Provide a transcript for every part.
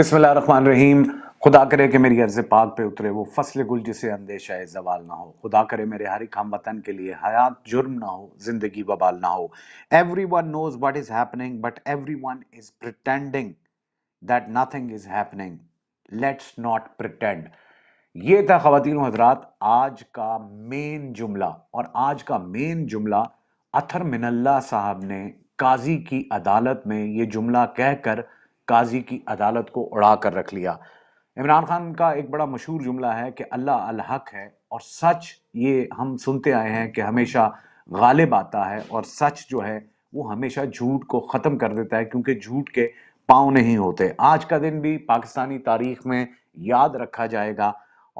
बिसमान रहीम खुदा करे कि मेरी अर्ज़ पाक पे उतरे वो फसल गुल जिसे अंदेशा जवाल ना हो खुदा करे मेरे हर एक हम वतन के लिए हयात जुर्म ना हो ज़िंदगी बबाल ना हो everyone knows what is happening but everyone is pretending that nothing is happening let's not pretend ये था ख़वान हजरात आज का मेन जुमला और आज का मेन जुमला अथर मिनल्ला साहब ने काजी की अदालत में ये जुमला कहकर कर काजी की अदालत को उड़ा कर रख लिया इमरान खान का एक बड़ा मशहूर जुमला है कि अल्लाह अलहक है और सच ये हम सुनते आए हैं कि हमेशा गालिब आता है और सच जो है वो हमेशा झूठ को ख़त्म कर देता है क्योंकि झूठ के पाँव नहीं होते आज का दिन भी पाकिस्तानी तारीख में याद रखा जाएगा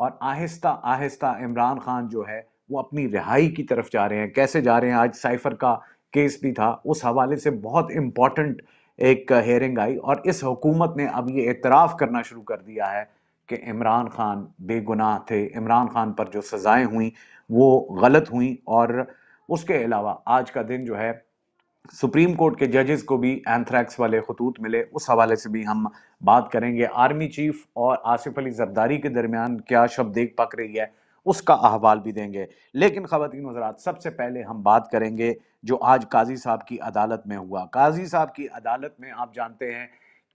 और आहिस्ता आहिस्ता इमरान खान जो है वो अपनी रिहाई की तरफ जा रहे हैं कैसे जा रहे हैं आज साइफर का केस भी था उस हवाले से बहुत इम्पॉर्टेंट एक हेयरिंग आई और इस हुकूमत ने अब ये एतराफ़ करना शुरू कर दिया है कि इमरान खान बेगुनाह थे इमरान खान पर जो सज़ाएँ हुई वो गलत हुई और उसके अलावा आज का दिन जो है सुप्रीम कोर्ट के जजेस को भी एंथ्रैक्स वाले खतूत मिले उस हवाले से भी हम बात करेंगे आर्मी चीफ और आसिफ अली जरदारी के दरमियान क्या शब्द देख पक रही है उसका अहवाल भी देंगे लेकिन ख़वान हजरात सबसे पहले हम बात करेंगे जो आज काजी साहब की अदालत में हुआ काजी साहब की अदालत में आप जानते हैं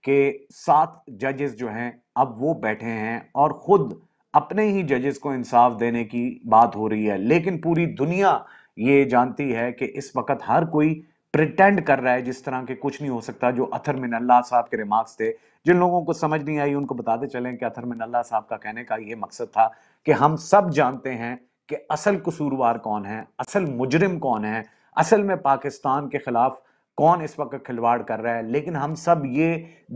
कि सात जजेस जो हैं अब वो बैठे हैं और ख़ुद अपने ही जजेस को इंसाफ देने की बात हो रही है लेकिन पूरी दुनिया ये जानती है कि इस वक्त हर कोई प्रिटेंड कर रहा है जिस तरह के कुछ नहीं हो सकता जो अथर मिन अल्लाह साहब के रिमार्क्स थे जिन लोगों को समझ नहीं आई उनको बताते चलें कि अथर मिन अल्लाह साहब का कहने का ये मकसद था कि हम सब जानते हैं कि असल कसूरवार कौन है असल मुजरिम कौन है असल में पाकिस्तान के ख़िलाफ़ कौन इस वक्त खिलवाड़ कर रहा है लेकिन हम सब ये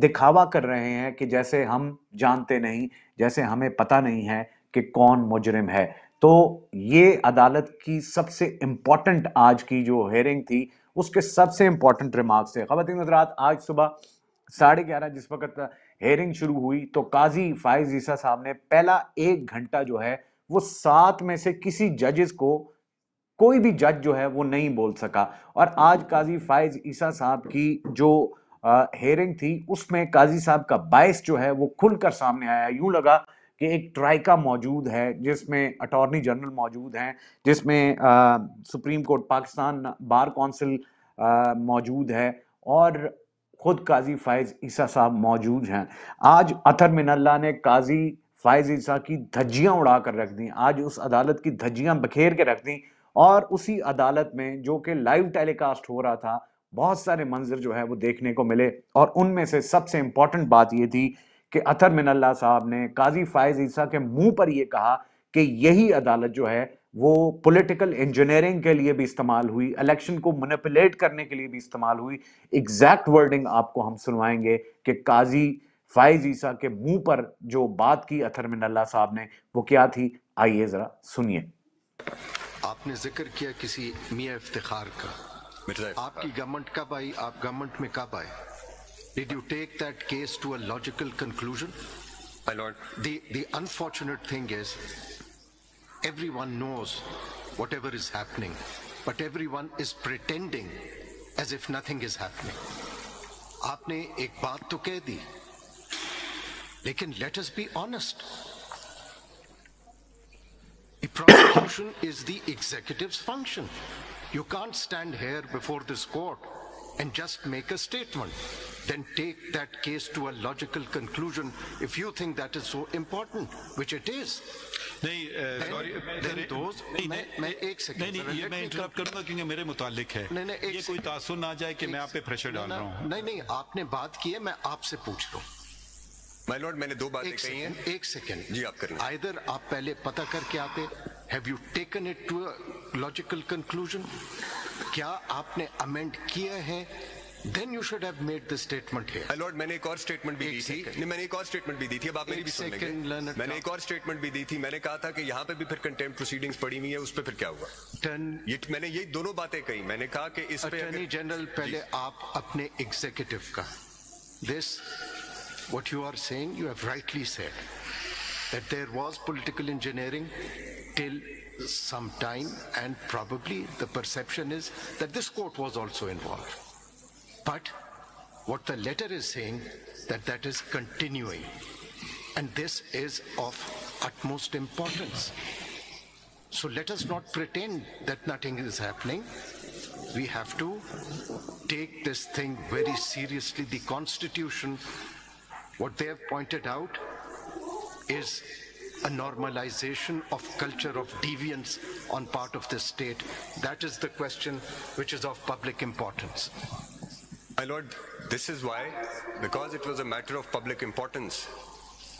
दिखावा कर रहे हैं कि जैसे हम जानते नहीं जैसे हमें पता नहीं है कि कौन मुजरिम है तो ये अदालत की सबसे इम्पॉर्टेंट आज की जो हेयरिंग थी उसके सबसे इंपॉर्टेंट रिमार्क्स थे खबर हजरात आज सुबह साढ़े ग्यारह जिस वक्त हेयरिंग शुरू हुई तो काजी फायज ईसा साहब ने पहला एक घंटा जो है वो सात में से किसी जजेस को कोई भी जज जो है वो नहीं बोल सका और आज काजी फायज ईसा साहब की जो हेयरिंग थी उसमें काजी साहब का बायस जो है वो खुलकर सामने आया यूं लगा कि एक ट्राइका मौजूद है जिसमें अटॉर्नी जनरल मौजूद हैं जिसमें आ, supreme court Pakistan bar council मौजूद है और ख़ुद काजी फ़ायज़ ईसा साहब मौजूद हैं आज अथर मिनल्ला ने काजी फ़ायज़ ईसा की धज्जियाँ उड़ा कर रख दी आज उस अदालत की धज्जियाँ बखेर के रख दी और उसी अदालत में जो कि लाइव टेलीकास्ट हो रहा था बहुत सारे मंजर जो है वो देखने को मिले और उनमें से सबसे इम्पॉर्टेंट बात ये थी कि अतर मिनल्ला साहब ने काजी फायज ईसा के मुंह पर यह कहा कि यही अदालत जो है वो पॉलिटिकल इंजीनियरिंग के लिए भी इस्तेमाल हुई इलेक्शन को मनिपुलेट करने के लिए भी इस्तेमाल हुई एग्जैक्ट वर्डिंग आपको हम सुनवाएंगे कि काजी फायज ईसा के मुंह पर जो बात की अथर मिनल्ला साहब ने वो क्या थी आइए जरा सुनिए आपने जिक्र किया किसी मियाँ इफ्तार का आपकी गवर्नमेंट कब आई आप गवर्नमेंट में कब आए Did you take that case to a logical conclusion? My lord. The, the unfortunate thing is, everyone knows whatever is happening, but everyone is pretending as if nothing is happening. आपने एक बात तो कह दी लेकिन us be honest. The prosecution is the executive's function. You can't stand here before this court and just make a statement. Then take that case to a logical conclusion if you think that is so important, which it is. नहीं sorry uh, नहीं मैं एक second नहीं नहीं ये मैं interrupt करूंगा क्योंकि मेरे मुतालिक है नहीं नहीं ये कोई तासुर ना जाए कि मैं आप पे प्रेशर डाल रहा हूँ नहीं नहीं आपने बात की है मैं आपसे पूछ रहा हूँ माय लॉर्ड मैंने दो बातें कही हैं एक सेकंड जी आप करें आइदर आप पहले पता करके आते have you taken it to a logical conclusion क्या आपने अमेंड किए हैं then you should have made the statement here lord मैंने एक और स्टेटमेंट भी दी थी नहीं मैंने एक और स्टेटमेंट भी दी थी अब आप मेरी भी सुन लेंगे मैंने एक और स्टेटमेंट भी दी थी मैंने कहा था कि यहाँ पे भी फिर कंटेम्प्ट प्रोसीडिंग्स पड़ी हुई है उस पर फिर क्या हुआ टन ये मैंने ये दोनों बातें कही मैंने कहा कि इस पे अटर्नी जनरल पहले आप अपने एग्जीक्यूटिव का this what you are saying you have rightly said that there was political engineering till some time and probably the perception is that this court was also involved. But what the letter is saying that that is continuing and this is of utmost importance. So let us not pretend that nothing is happening. We have to take this thing very seriously. The Constitution, what they have pointed out is a normalization of culture of deviance on part of the state? That is the question which is of public importance. My Lord, this is why, because it was a matter of public importance,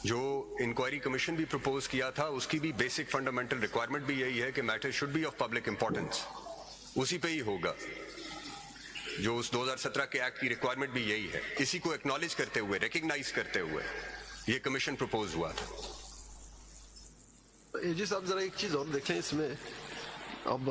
जो inquiry commission भी propose किया था उसकी भी basic fundamental requirement भी यही है कि matter should be of public importance उसी पे ही होगा जो उस 2017 के एक्ट की रिक्वायरमेंट भी यही है इसी को एक्नॉलेज करते हुए रिकग्नाइज करते हुए ये कमीशन प्रपोज हुआ था जी साहब जरा एक चीज और देखें इसमें अब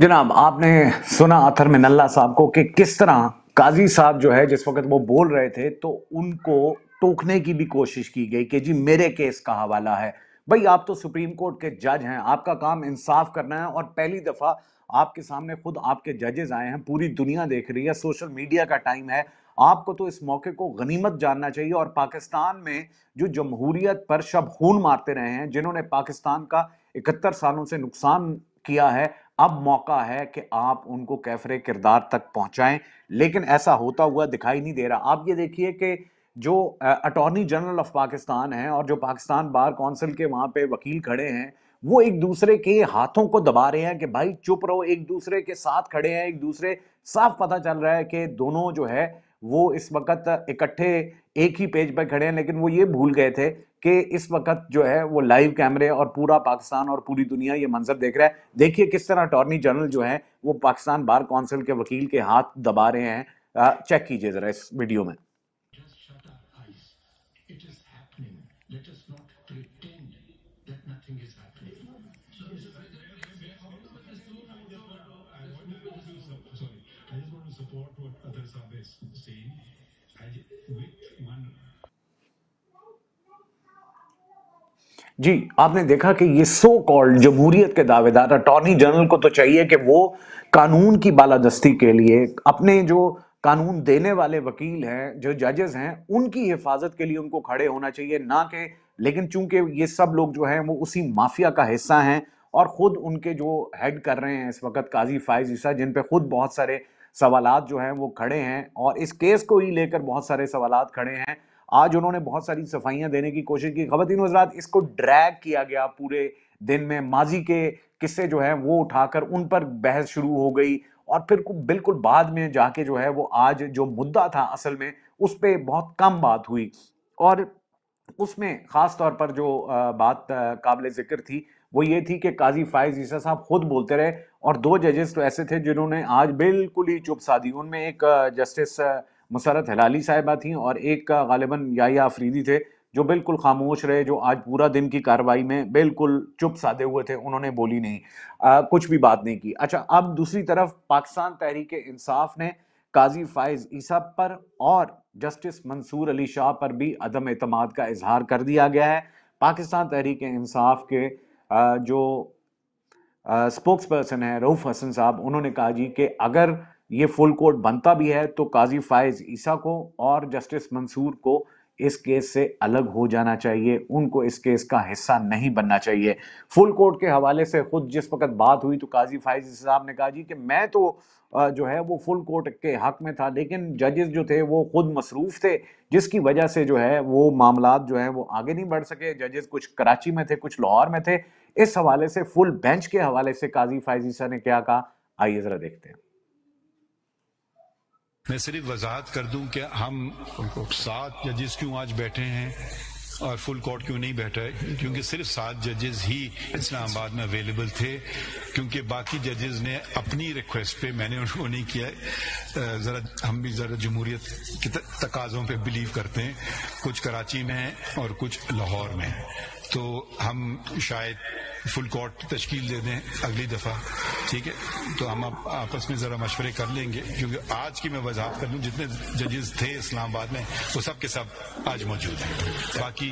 जनाब आपने सुना अथर में नल्ला साहब को कि किस तरह काजी साहब जो है जिस वक्त वो बोल रहे थे तो उनको टोकने की भी कोशिश की गई कि जी मेरे केस का हवाला है भाई आप तो सुप्रीम कोर्ट के जज हैं आपका काम इंसाफ करना है और पहली दफ़ा आपके सामने खुद आपके जजेस आए हैं पूरी दुनिया देख रही है सोशल मीडिया का टाइम है आपको तो इस मौके को गनीमत जानना चाहिए और पाकिस्तान में जो जमहूरियत पर शब खून मारते रहे हैं जिन्होंने पाकिस्तान का इकहत्तर सालों से नुकसान किया है अब मौका है कि आप उनको कैफरे किरदार तक पहुंचाएं लेकिन ऐसा होता हुआ दिखाई नहीं दे रहा आप ये देखिए कि जो अटॉर्नी जनरल ऑफ पाकिस्तान है और जो पाकिस्तान बार कौंसिल के वहाँ पे वकील खड़े हैं वो एक दूसरे के हाथों को दबा रहे हैं कि भाई चुप रहो एक दूसरे के साथ खड़े हैं एक दूसरे साफ पता चल रहा है कि दोनों जो है वो इस वक्त इकट्ठे एक ही पेज पर खड़े हैं लेकिन वो ये भूल गए थे कि इस वक्त जो है वो लाइव कैमरे और पूरा पाकिस्तान और पूरी दुनिया ये मंजर देख रहा है देखिए किस तरह अटॉर्नी जनरल जो है वो पाकिस्तान बार कौंसिल के वकील के हाथ दबा रहे हैं चेक कीजिए ज़रा इस वीडियो में service saying, जी आपने देखा कि ये सो कॉल्ड जमहूरियत के दावेदार अटॉर्नी जनरल को तो चाहिए कि वो कानून की बालादस्ती के लिए अपने जो कानून देने वाले वकील हैं जो जजेस हैं उनकी हिफाजत के लिए उनको खड़े होना चाहिए ना कि लेकिन चूंकि ये सब लोग जो हैं वो उसी माफिया का हिस्सा हैं और ख़ुद उनके जो हेड कर रहे हैं इस वक्त काजी फायज ईसा जिन पे खुद बहुत सारे सवाल जो हैं वो खड़े हैं और इस केस को ही लेकर बहुत सारे सवाल खड़े हैं आज उन्होंने बहुत सारी सफाइयाँ देने की कोशिश की खवतिन हजरात इसको ड्रैग किया गया पूरे दिन में माजी के किस्से जो हैं वो उठाकर उन पर बहस शुरू हो गई और फिर बिल्कुल बाद में जाके जो है वो आज जो मुद्दा था असल में उस पर बहुत कम बात हुई और उसमें ख़ास तौर पर जो बात काबिल ज़िक्र थी वो ये थी कि काजी फायज ईसा साहब खुद बोलते रहे और दो जजेस तो ऐसे थे जिन्होंने आज बिल्कुल ही चुप साधी उनमें एक जस्टिस मुसरत हलाली साहिबा थी और एक गालिबा याया आफरीदी थे जो बिल्कुल खामोश रहे जो आज पूरा दिन की कार्रवाई में बिल्कुल चुप साधे हुए थे उन्होंने बोली नहीं आ, कुछ भी बात नहीं की अच्छा अब दूसरी तरफ पाकिस्तान तहरीक इंसाफ ने काजी फायज़ ईसा पर और जस्टिस मंसूर अली शाह पर भी अदम अतमाद का इजहार कर दिया गया है पाकिस्तान तहरीक इंसाफ के आ, जो स्पोक्स पर्सन है रऊफ हसन साहब उन्होंने कहा जी कि अगर ये फुल कोर्ट बनता भी है तो काजी फायज़ ईसा को और जस्टिस मंसूर को इस केस से अलग हो जाना चाहिए उनको इस केस का हिस्सा नहीं बनना चाहिए फुल कोर्ट के हवाले से खुद जिस वक्त बात हुई तो काजी फाइज साहब ने कहा जी कि मैं तो जो है वो फुल कोर्ट के हक में था लेकिन जजेस जो थे वो खुद मसरूफ़ थे जिसकी वजह से जो है वो मामला जो है वो आगे नहीं बढ़ सके जजेस कुछ कराची में थे कुछ लाहौर में थे इस हवाले से फुल बेंच के हवाले से काजी फाइजी साहब ने क्या कहा आइए ज़रा देखते हैं मैं सिर्फ वजाहत कर दूं कि हम सात जजेस क्यों आज बैठे हैं और फुल कोर्ट क्यों नहीं बैठा है क्योंकि सिर्फ सात जजेस ही इस्लामाबाद में अवेलेबल थे क्योंकि बाकी जजेस ने अपनी रिक्वेस्ट पे मैंने उनको नहीं किया जरा हम भी जरा जमहूरियत के तकाजों पे बिलीव करते हैं कुछ कराची में और कुछ लाहौर में तो हम शायद फुल कोर्ट तश्कील दे दें अगली दफ़ा ठीक है तो हम आप, आपस में ज़रा मशवरे कर लेंगे क्योंकि आज की मैं वजाहत कर लूँ जितने जजेस थे इस्लामाबाद में वो सब के सब आज मौजूद हैं बाकी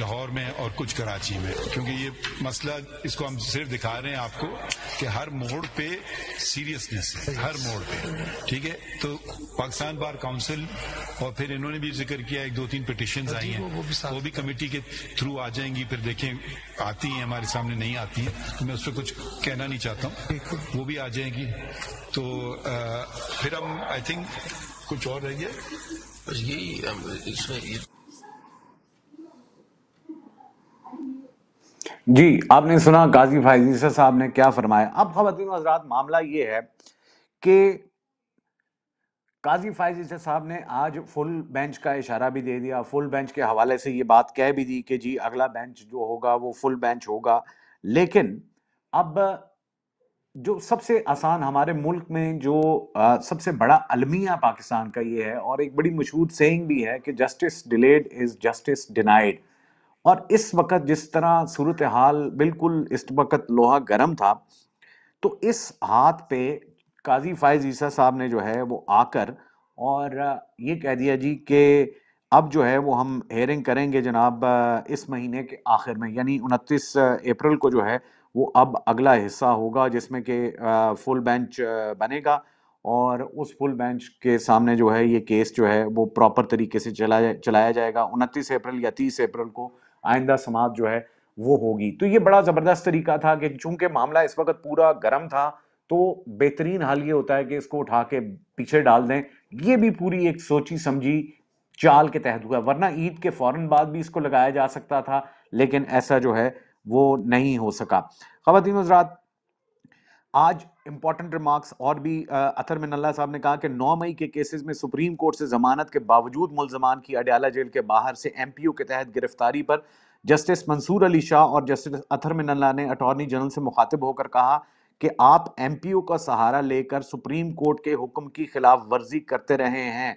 लाहौर में और कुछ कराची में क्योंकि ये मसला इसको हम सिर्फ दिखा रहे हैं आपको कि हर मोड़ पे सीरियसनेस है हर मोड़ पे ठीक है तो पाकिस्तान बार काउंसिल और फिर इन्होंने भी जिक्र किया एक दो तीन पिटिशन तो आई हैं वो भी कमेटी के थ्रू आ जाएंगी फिर देखें आती हैं हमारे सामने सामने नहीं आती है तो मैं उस पर कुछ कहना नहीं चाहता हूँ वो भी आ जाएगी तो आ, फिर हम आई थिंक कुछ और रह गया बस यही इसमें जी आपने सुना गाजी फाइजीसा साहब ने क्या फरमाया अब खातिन हजरात मामला ये है कि काजी फायज इसे साहब ने आज फुल बेंच का इशारा भी दे दिया फुल बेंच के हवाले से ये बात कह भी दी कि जी अगला बेंच जो होगा वो फुल बेंच होगा लेकिन अब जो सबसे आसान हमारे मुल्क में जो आ, सबसे बड़ा अलमिया पाकिस्तान का ये है और एक बड़ी मशहूर सेंग भी है कि justice delayed is justice denied और इस वक्त जिस तरह सूरत हाल बिल्कुल इस वक्त लोहा गर्म था तो इस हाथ पे काजी फायज ईसा साहब ने जो है वो आकर और ये कह दिया जी कि अब जो है वो हम हेयरिंग करेंगे जनाब इस महीने के आखिर में यानी उनतीस अप्रैल को जो है वो अब अगला हिस्सा होगा जिसमें कि फुल बेंच बनेगा और उस फुल बेंच के सामने जो है ये केस जो है वो प्रॉपर तरीके से चला चलाया जाएगा उनतीस अप्रैल या तीस अप्रैल को आइंदा समाप्त जो है वो होगी तो ये बड़ा ज़बरदस्त तरीका था कि चूंकि मामला इस वक्त पूरा गर्म था तो बेहतरीन हाल ये होता है कि इसको उठा के पीछे डाल दें ये भी पूरी एक सोची समझी चाल के तहत हुआ वरना ईद के फौरन बाद भी इसको लगाया जा सकता था लेकिन ऐसा जो है वो नहीं हो सका खवतिन हजरात आज इम्पॉर्टेंट रिमार्क्स और भी अतर मिनल्ला साहब ने कहा कि 9 मई के केसेस में सुप्रीम कोर्ट से जमानत के बावजूद मुलजमान की अडयाला जेल के बाहर से एमपीयू के तहत गिरफ्तारी पर जस्टिस मंसूर अली शाह और जस्टिस अथर मिनल्ला ने अटॉर्नी जनरल से मुखातिब होकर कहा कि आप एम का सहारा लेकर सुप्रीम कोर्ट के हुक्म की खिलाफ वर्जी करते रहे हैं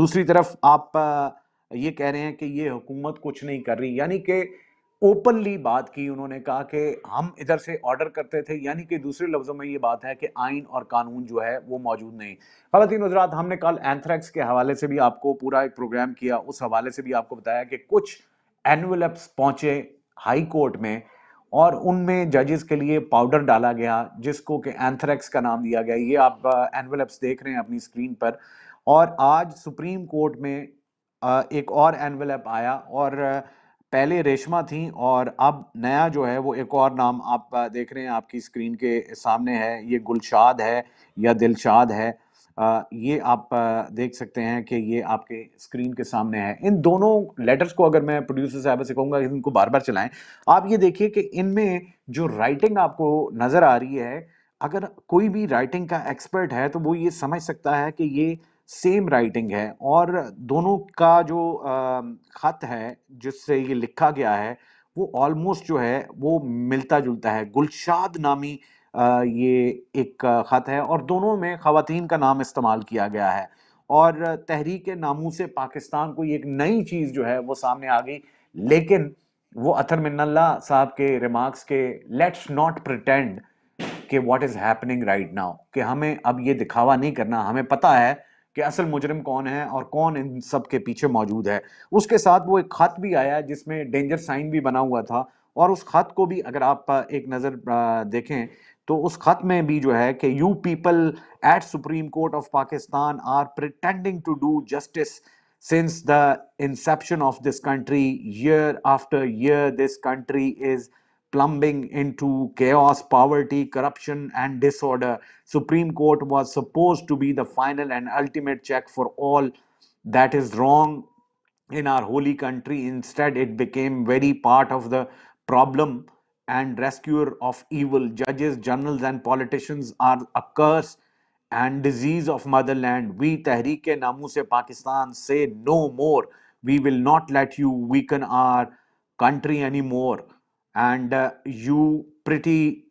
दूसरी तरफ आप ये कह रहे हैं कि ये हुकूमत कुछ नहीं कर रही यानी कि ओपनली बात की उन्होंने कहा कि हम इधर से ऑर्डर करते थे यानी कि दूसरे लफ्ज़ों में ये बात है कि आइन और कानून जो है वो मौजूद नहीं खातिन हजरात हमने कल एंथ्रैक्स के हवाले से भी आपको पूरा एक प्रोग्राम किया उस हवाले से भी आपको बताया कि कुछ एनवलप्स पहुंचे हाई कोर्ट में और उनमें जजेस के लिए पाउडर डाला गया जिसको कि एंथ्रेक्स का नाम दिया गया ये आप एनवेलप्स uh, देख रहे हैं अपनी स्क्रीन पर और आज सुप्रीम कोर्ट में uh, एक और एनवेलप आया और uh, पहले रेशमा थी और अब नया जो है वो एक और नाम आप देख रहे हैं आपकी स्क्रीन के सामने है ये गुलशाद है या दिलशाद है ये आप देख सकते हैं कि ये आपके स्क्रीन के सामने है इन दोनों लेटर्स को अगर मैं प्रोड्यूसर साहब से कहूँगा इनको बार बार चलाएं आप ये देखिए कि इनमें जो राइटिंग आपको नज़र आ रही है अगर कोई भी राइटिंग का एक्सपर्ट है तो वो ये समझ सकता है कि ये सेम राइटिंग है और दोनों का जो ख़त है जिससे ये लिखा गया है वो ऑलमोस्ट जो है वो मिलता जुलता है गुलशाद नामी ये एक ख़त है और दोनों में ख़वान का नाम इस्तेमाल किया गया है और तहरीक नामों से पाकिस्तान को एक नई चीज़ जो है वो सामने आ गई लेकिन वो अथर मिनल्ला साहब के रिमार्क्स के लेट्स नॉट प्रटेंड कि what is happening right now कि हमें अब ये दिखावा नहीं करना हमें पता है कि असल मुजरम कौन है और कौन इन सब के पीछे मौजूद है उसके साथ वो एक ख़त भी आया जिसमें डेंजर साइन भी बना हुआ था और उस ख़त को भी अगर आप एक नज़र देखें तो उस खत में भी जो है कि you people at supreme court of Pakistan are pretending since the inception of this country year after year this country is plumbing into chaos poverty corruption and disorder supreme court was supposed to be the final and ultimate check for all that is wrong in our holy country instead it became very part of the problem and rescuer of evil. Judges, generals, and politicians are a curse and disease of motherland. We, Tehreek e Namu Pakistan, say no more. We will not let you weaken our country anymore. And uh, you pretty,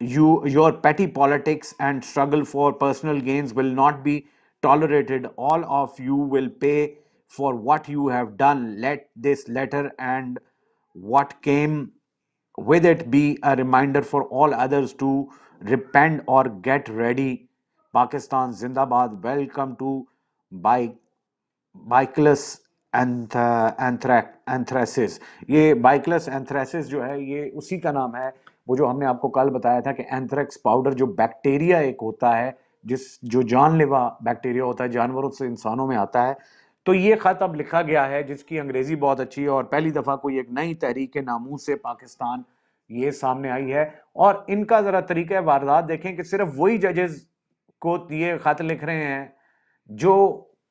you your petty politics and struggle for personal gains will not be tolerated. All of you will pay for what you have done. Let this letter and what came with it be a reminder for all others to repent or get ready. Pakistan Zindabad, welcome to by बाइकलस एंथ्रेसिस ये बाइकलस anthracis जो है ये उसी का नाम है वो जो हमने आपको कल बताया था कि एंथ्रेक्स पाउडर जो बैक्टीरिया एक होता है जिस जो जानलेवा बैक्टीरिया होता है जानवरों से इंसानों में आता है तो ये ख़त अब लिखा गया है जिसकी अंग्रेज़ी बहुत अच्छी है और पहली दफ़ा कोई एक नई तहरीक नामू से पाकिस्तान ये सामने आई है और इनका ज़रा तरीक़ा वारदात देखें कि सिर्फ वही जजेस को ये ख़त लिख रहे हैं जो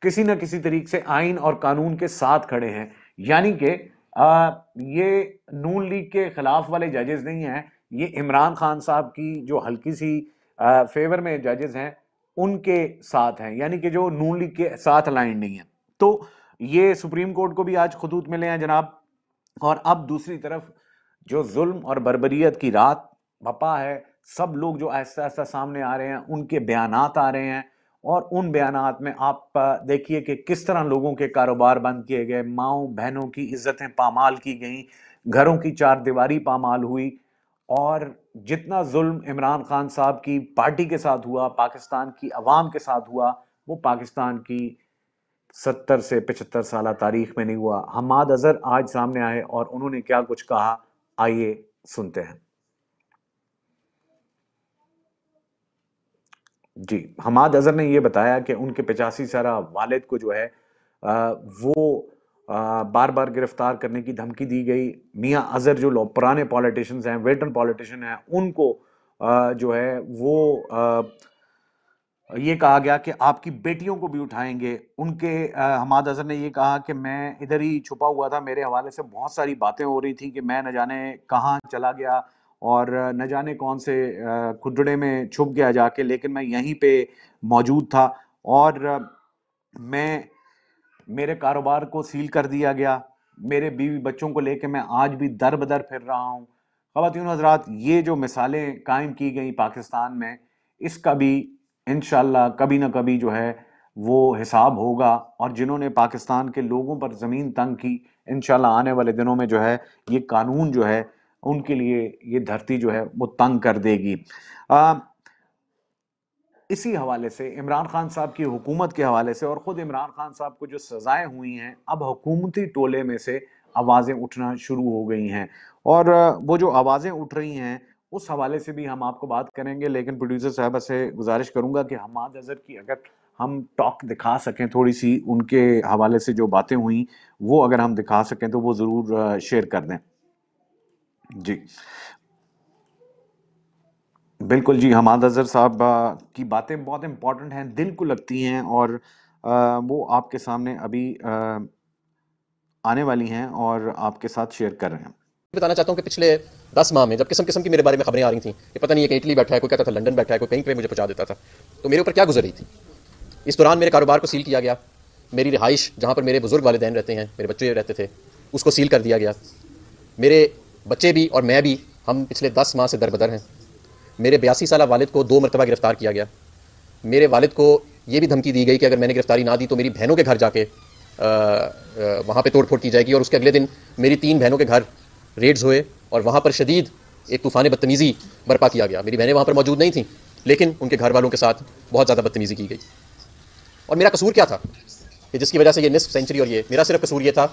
किसी न किसी तरीके से आइन और कानून के साथ खड़े हैं यानी कि ये नून लीग के ख़िलाफ़ वाले जजेस नहीं हैं ये इमरान खान साहब की जो हल्की सी फेवर में जजेस हैं उनके साथ हैं यानी कि जो नून लीग के साथ अलाइन नहीं है तो ये सुप्रीम कोर्ट को भी आज खतूत मिले हैं जनाब और अब दूसरी तरफ जो जुल्म और बरबरीत की रात बपा है सब लोग जो ऐसा ऐसा सामने आ रहे हैं उनके बयान आ रहे हैं और उन बयान में आप देखिए कि किस तरह लोगों के कारोबार बंद किए गए माओ बहनों की इज्जतें पामाल की गई घरों की चार दीवारी पामाल हुई और जितना जुल्म इमरान खान साहब की पार्टी के साथ हुआ पाकिस्तान की आवाम के साथ हुआ वो पाकिस्तान की सत्तर से पचहत्तर साल तारीख में नहीं हुआ हमाद अजहर आज सामने आए और उन्होंने क्या कुछ कहा आइए सुनते हैं जी हमाद अजहर ने यह बताया कि उनके पचासी सारा वालिद को जो है आ, वो आ, बार बार गिरफ्तार करने की धमकी दी गई मियाँ अजहर जो लोग पुराने पॉलिटिशियंस हैं वेटर्न पॉलिटिशियन हैं उनको आ, जो है वो ये कहा गया कि आपकी बेटियों को भी उठाएंगे उनके हमाद अजहर ने ये कहा कि मैं इधर ही छुपा हुआ था मेरे हवाले से बहुत सारी बातें हो रही थी कि मैं न जाने कहाँ चला गया और न जाने कौन से खुदड़े में छुप गया जाके लेकिन मैं यहीं पे मौजूद था और मैं मेरे कारोबार को सील कर दिया गया मेरे बीवी बच्चों को लेके मैं आज भी दर बदर फिर रहा हूँ खातिन हजरात ये जो मिसालें कायम की गई पाकिस्तान में इसका भी इन कभी ना कभी जो है वो हिसाब होगा और जिन्होंने पाकिस्तान के लोगों पर ज़मीन तंग की इन आने वाले दिनों में जो है ये कानून जो है उनके लिए ये धरती जो है वो तंग कर देगी आ, इसी हवाले से इमरान खान साहब की हुकूमत के हवाले से और ख़ुद इमरान खान साहब को जो सज़ाएं हुई हैं अब हुकूमती टोले में से आवाज़ें उठना शुरू हो गई हैं और वो जो आवाज़ें उठ रही हैं उस हवाले से भी हम आपको बात करेंगे लेकिन प्रोड्यूसर साहब से गुजारिश करूँगा कि हमाद अजहर की अगर हम टॉक दिखा सकें थोड़ी सी उनके हवाले से जो बातें हुई वो अगर हम दिखा सकें तो वो ज़रूर शेयर कर दें जी बिल्कुल जी हमाद अजहर साहब की बातें बहुत इम्पॉर्टेंट हैं दिल को लगती हैं और वो आपके सामने अभी आने वाली हैं और आपके साथ शेयर कर रहे हैं बताना चाहता हूँ कि पिछले दस माह में जब किस्म किस्म की मेरे बारे में खबरें आ रही थी कि पता नहीं है कि इटली बैठा है कोई कहता था लंदन बैठा है कोई कहीं पे मुझे पहुँचा देता था तो मेरे ऊपर क्या गुजर रही थी इस दौरान मेरे कारोबार को सील किया गया मेरी रिहाइश जहाँ पर मेरे बुजुर्ग वालदेन रहते हैं मेरे बच्चे रहते थे उसको सील कर दिया गया मेरे बच्चे भी और मैं भी हम पिछले दस माह से दरबदर हैं मेरे बयासी साल वालद को दो मरतबा गिरफ़्तार किया गया मेरे वालद को ये भी धमकी दी गई कि अगर मैंने गिरफ़्तारी ना दी तो मेरी बहनों के घर जाके वहाँ पे तोड़फोड़ की जाएगी और उसके अगले दिन मेरी तीन बहनों के घर रेड्स हुए और वहाँ पर शदीद एक तूफ़ान बदतमीज़ी बर्पा किया गया मेरी बहनें वहाँ पर मौजूद नहीं थी लेकिन उनके घर वालों के साथ बहुत ज़्यादा बदतमीज़ी की गई और मेरा कसूर क्या था कि जिसकी वजह से ये निसफ सेंचुरी और ये मेरा सिर्फ कसूर ये था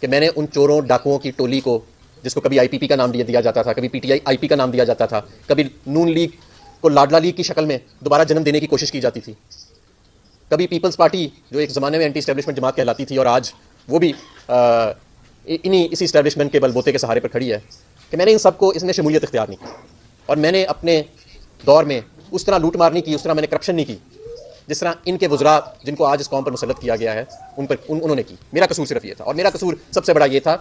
कि मैंने उन चोरों डाकुओं की टोली को जिसको कभी आईपीपी का नाम दिया दिया जाता था कभी पीटीआई आईपी का नाम दिया जाता था कभी नून लीग को लाडला लीग की शक्ल में दोबारा जन्म देने की कोशिश की जाती थी कभी पीपल्स पार्टी जो एक ज़माने में एंटी स्टैब्लिशमेंट जमात कहलाती थी और आज वो भी इन्हीं इसी इस्टेबलिशमेंट के बलबोते के सहारे पर खड़ी है कि मैंने इन सबको इसमें शमूलियत इख्तियार नहीं की और मैंने अपने दौर में उस तरह लूट मार नहीं की उस तरह मैंने करप्शन नहीं की जिस तरह इनके वजरा जिनको आज इस कौम पर मुसलत किया गया है उन पर उन, उन्होंने की मेरा कसूर सिर्फ ये था और मेरा कसूर सबसे बड़ा ये था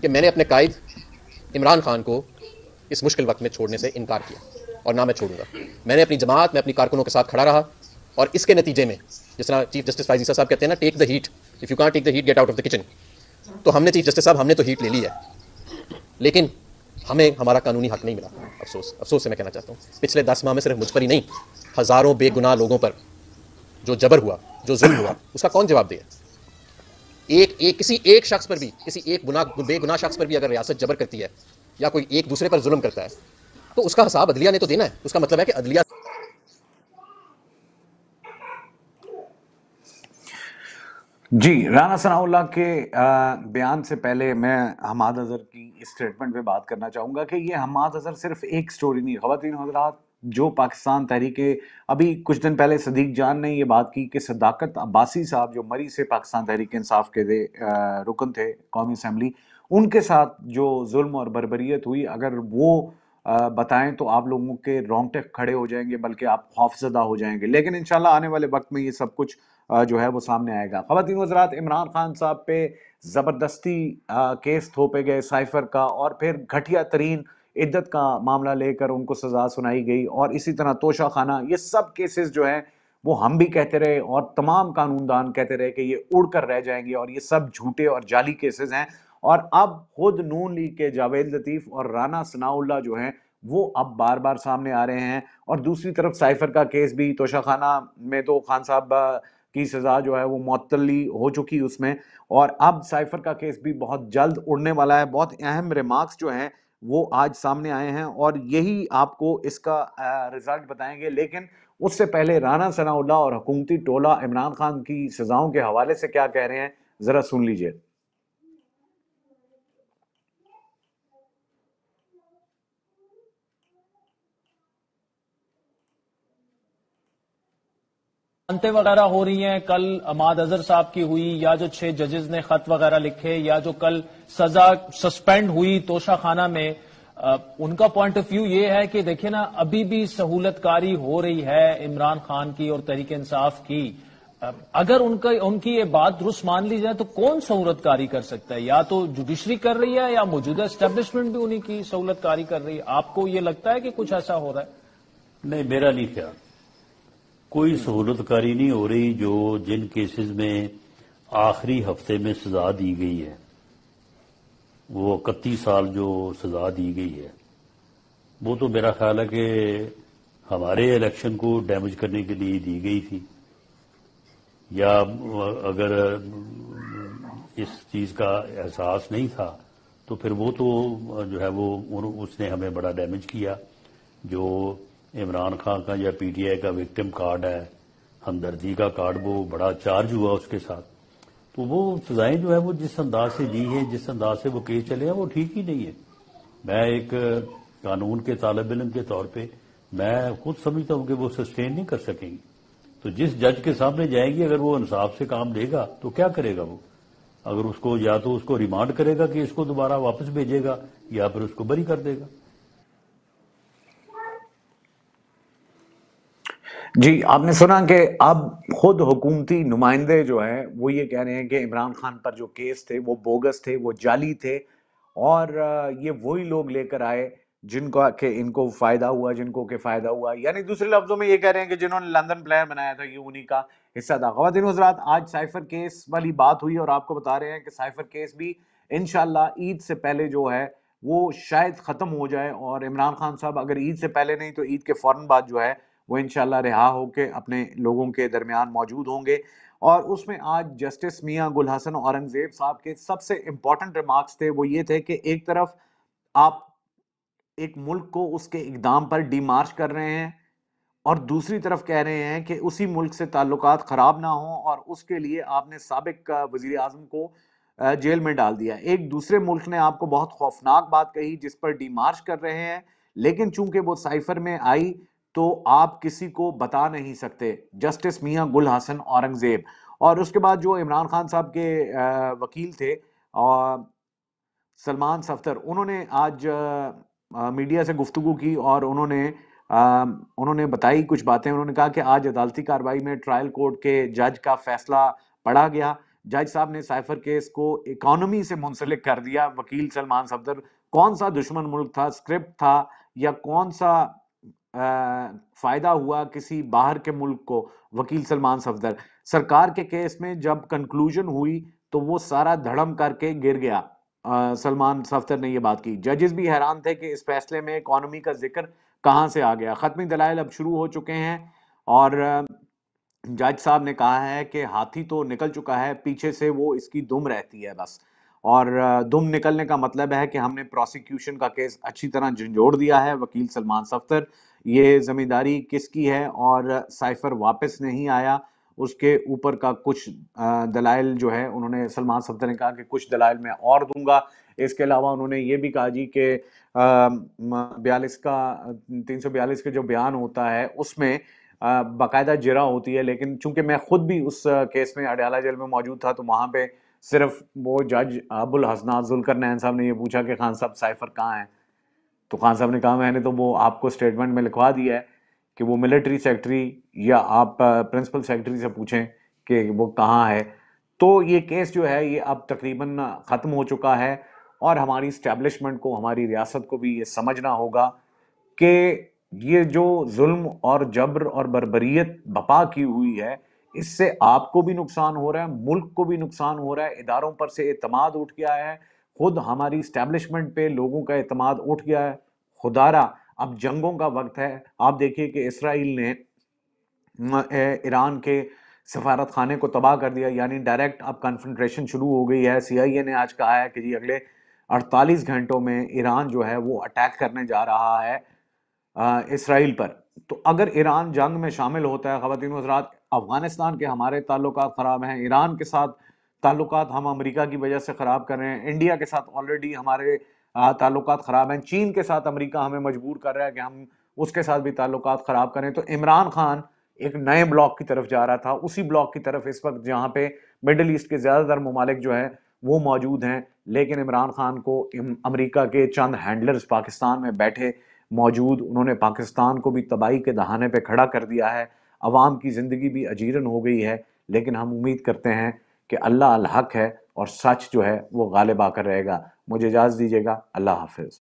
कि मैंने अपने कायद इमरान खान को इस मुश्किल वक्त में छोड़ने से इनकार किया और ना मैं छोड़ूंगा मैंने अपनी जमात में अपनी कारकुनों के साथ खड़ा रहा और इसके नतीजे में जिस तरह चीफ जस्टिस फाइजी साहब कहते हैं ना take the heat if you can't take the heat get out of the kitchen तो हमने चीफ जस्टिस साहब हमने तो हीट ले ली है लेकिन हमें हमारा कानूनी हक नहीं मिला अफसोस अफसोस से मैं कहना चाहता हूँ पिछले दस माह में सिर्फ मुझ पर ही नहीं हज़ारों बेगुनाह लोगों पर जो जबर हुआ जो जुल्म हुआ उसका कौन जवाब दिया एक एक किसी एक शख्स पर भी किसी एक गुना बेगुनाह शख्स पर भी अगर रियासत जबर करती है या कोई एक दूसरे पर जुल्म करता है तो उसका हिसाब अदलिया ने तो देना है उसका मतलब है कि अदलिया जी राना सनाउल्ला के बयान से पहले मैं हमाद अजहर की इस स्टेटमेंट पे बात करना चाहूँगा कि ये हमाद अजहर सिर्फ एक स्टोरी नहीं खातन हजरात जो पाकिस्तान तहरीक अभी कुछ दिन पहले सदीक जान ने ये बात की कि सदाकत अब्बासी साहब जो मरी से पाकिस्तान तहरीक इंसाफ के दे रुकन थे कौमी असम्बली उनके साथ जो जुल्म और बरबरीत हुई अगर वो बताएं तो आप लोगों के रोंगटे खड़े हो जाएंगे बल्कि आप खौफजदा हो जाएंगे लेकिन इन आने वाले वक्त में ये सब कुछ जो है वो सामने आएगा खवतिन वजरात इमरान खान साहब पे ज़बरदस्ती केस थोपे गए साइफर का और फिर घटिया तरीन इद्दत का मामला लेकर उनको सज़ा सुनाई गई और इसी तरह तोशा खाना ये सब केसेस जो हैं वो हम भी कहते रहे और तमाम कानूनदान कहते रहे कि ये उड़ कर रह जाएंगे और ये सब झूठे और जाली केसेस हैं और अब खुद नून लीग के जावेद लतीफ़ और राना सनाउल्ला जो हैं वो अब बार बार सामने आ रहे हैं और दूसरी तरफ साइफर का केस भी तोशाखाना में तो खान साहब की सज़ा जो है वो मअतली हो चुकी उसमें और अब साइफर का केस भी बहुत जल्द उड़ने वाला है बहुत अहम रिमार्क्स जो हैं वो आज सामने आए हैं और यही आपको इसका रिज़ल्ट बताएंगे लेकिन उससे पहले राना सनाउल्ला और हुकूमती टोला इमरान खान की सज़ाओं के हवाले से क्या कह रहे हैं ज़रा सुन लीजिए अंते वगैरह हो रही हैं कल अमाद अजहर साहब की हुई या जो छह जजेस ने खत वगैरह लिखे या जो कल सजा सस्पेंड हुई तोशाखाना में आ, उनका पॉइंट ऑफ व्यू ये है कि देखिए ना अभी भी सहूलतकारी हो रही है इमरान खान की और तहरीक इंसाफ की अगर उनका उनकी ये बात दुरुस्त मान ली जाए तो कौन सहूलतकारी कर सकता है या तो जुडिशरी कर रही है या मौजूदा स्टेब्लिशमेंट भी उन्हीं की सहूलतकारी कर रही है आपको ये लगता है कि कुछ ऐसा हो रहा है नहीं मेरा नहीं ख्याल कोई सहूलतकारी नहीं हो रही जो जिन केसेस में आखिरी हफ्ते में सजा दी गई है वो इकतीस साल जो सजा दी गई है वो तो मेरा ख्याल है कि हमारे इलेक्शन को डैमेज करने के लिए दी गई थी या अगर इस चीज का एहसास नहीं था तो फिर वो तो जो है वो उसने हमें बड़ा डैमेज किया जो इमरान खान का या पीटीआई का विक्टिम कार्ड है हमदर्दी का कार्ड वो बड़ा चार्ज हुआ उसके साथ तो वो सजाएं जो है वो जिस अंदाज से दी है जिस अंदाज से वो केस चले हैं वो ठीक ही नहीं है मैं एक कानून के तालब इलम के तौर पर मैं खुद समझता हूं कि वो सस्टेन नहीं कर सकेंगी तो जिस जज के सामने जाएगी अगर वो इंसाफ से काम लेगा तो क्या करेगा वो अगर उसको या तो उसको रिमांड करेगा कि इसको दोबारा वापस भेजेगा या फिर उसको बरी कर देगा जी आपने सुना कि अब खुद हुकूमती नुमाइंदे जो हैं वो ये कह रहे हैं कि इमरान खान पर जो केस थे वो बोगस थे वो जाली थे और ये वही लोग लेकर आए जिनको के इनको फ़ायदा हुआ जिनको के फ़ायदा हुआ यानी दूसरे लफ्ज़ों में ये कह रहे हैं कि जिन्होंने लंदन प्लान बनाया था ये उन्हीं का हिस्सा था खातिन हजरात आज साइफर केस वाली बात हुई और आपको बता रहे हैं कि साइफर केस भी इन ईद से पहले जो है वो शायद ख़त्म हो जाए और इमरान खान साहब अगर ईद से पहले नहीं तो ईद के फ़ौर बाद जो है वो इन रिहा होकर अपने लोगों के दरमियान मौजूद होंगे और उसमें आज जस्टिस मियाँ गुल हसन औरंगज़ेब साहब के सबसे इम्पॉर्टेंट रिमार्क्स थे वो ये थे कि एक तरफ आप एक मुल्क को उसके इकदाम पर डीमार्च कर रहे हैं और दूसरी तरफ कह रहे हैं कि उसी मुल्क से ताल्लुक ख़राब ना हों और उसके लिए आपने सबक वज़ी अजम को जेल में डाल दिया एक दूसरे मुल्क ने आपको बहुत खौफनाक बात कही जिस पर डीमार्च कर रहे हैं लेकिन चूंकि वो साइफर में आई तो आप किसी को बता नहीं सकते जस्टिस मियाँ गुल हसन औरंगज़ेब और उसके बाद जो इमरान खान साहब के वकील थे और सलमान सफ्तर उन्होंने आज मीडिया से गुफ्तु की और उन्होंने उन्होंने बताई कुछ बातें उन्होंने कहा कि आज अदालती कार्रवाई में ट्रायल कोर्ट के जज का फैसला पढ़ा गया जज साहब ने साइफर केस को इकोनॉमी से मुंसलिक कर दिया वकील सलमान सफदर कौन सा दुश्मन मुल्क था स्क्रिप्ट था या कौन सा फ़ायदा हुआ किसी बाहर के मुल्क को वकील सलमान सफदर सरकार के केस में जब कंक्लूजन हुई तो वो सारा धड़म करके गिर गया सलमान सफदर ने ये बात की जजेस भी हैरान थे कि इस फैसले में इकॉनमी का जिक्र कहाँ से आ गया ख़त्मी दलाइल अब शुरू हो चुके हैं और जज साहब ने कहा है कि हाथी तो निकल चुका है पीछे से वो इसकी दुम रहती है बस और दुम निकलने का मतलब है कि हमने प्रोसिक्यूशन का केस अच्छी तरह झंझोड़ दिया है वकील सलमान सफदर ये ज़मींदारी किसकी है और साइफर वापस नहीं आया उसके ऊपर का कुछ दलाइल जो है उन्होंने सलमान सफदर ने कहा कि कुछ दलाइल मैं और दूंगा इसके अलावा उन्होंने ये भी कहा जी कि बयालीस का तीन सौ बयालीस का जो बयान होता है उसमें बाकायदा जरा होती है लेकिन चूंकि मैं खुद भी उस केस में अडयाला जेल में मौजूद था तो वहाँ पे सिर्फ वो जज अबुल हसना जुलकर नैन साहब ने ये पूछा कि खान साहब साइफर कहाँ हैं तो खान साहब ने कहा मैंने तो वो आपको स्टेटमेंट में लिखवा दिया है कि वो मिलिट्री सेक्रेटरी या आप प्रिंसिपल सेक्रेटरी से पूछें कि वो कहाँ है तो ये केस जो है ये अब तकरीबन ख़त्म हो चुका है और हमारी इस्टेबलिशमेंट को हमारी रियासत को भी ये समझना होगा कि ये जो जुल्म और जबर और बरबरीत बपा की हुई है इससे आपको भी नुकसान हो रहा है मुल्क को भी नुकसान हो रहा है इदारों पर से अतमाद उठ गया है खुद हमारी इस्टेब्लिशमेंट पे लोगों का अतमाद उठ गया है खुदारा अब जंगों का वक्त है आप देखिए कि इसराइल ने ईरान के सफारत खाने को तबाह कर दिया यानी डायरेक्ट अब कन्फेंट्रेशन शुरू हो गई है सीआईए ने आज कहा है कि जी अगले 48 घंटों में ईरान जो है वो अटैक करने जा रहा है इसराइल पर तो अगर ईरान जंग में शामिल होता है खातिन अफ़गानिस्तान के हमारे ताल्लुक ख़राब हैं ईरान के साथ ताल्लुक हम अमेरिका की वजह से ख़राब कर रहे हैं इंडिया के साथ ऑलरेडी हमारे ताल्लुक ख़राब हैं चीन के साथ अमेरिका हमें मजबूर कर रहा है कि हम उसके साथ भी ताल्लुक ख़राब करें तो इमरान खान एक नए ब्लॉक की तरफ जा रहा था उसी ब्लॉक की तरफ इस वक्त जहाँ पे मिडल ईस्ट के ज़्यादातर ममालिक जो है वो मौजूद हैं लेकिन इमरान खान को अमरीका के चंद हैंडलर्स पाकिस्तान में बैठे मौजूद उन्होंने पाकिस्तान को भी तबाही के दहाने पर खड़ा कर दिया है आवाम की ज़िंदगी भी अजीरन हो गई है लेकिन हम उम्मीद करते हैं कि अल्लाह अल हक है और सच जो है वो गालिब आकर रहेगा मुझे इजाज़ दीजिएगा अल्लाह हाफिज़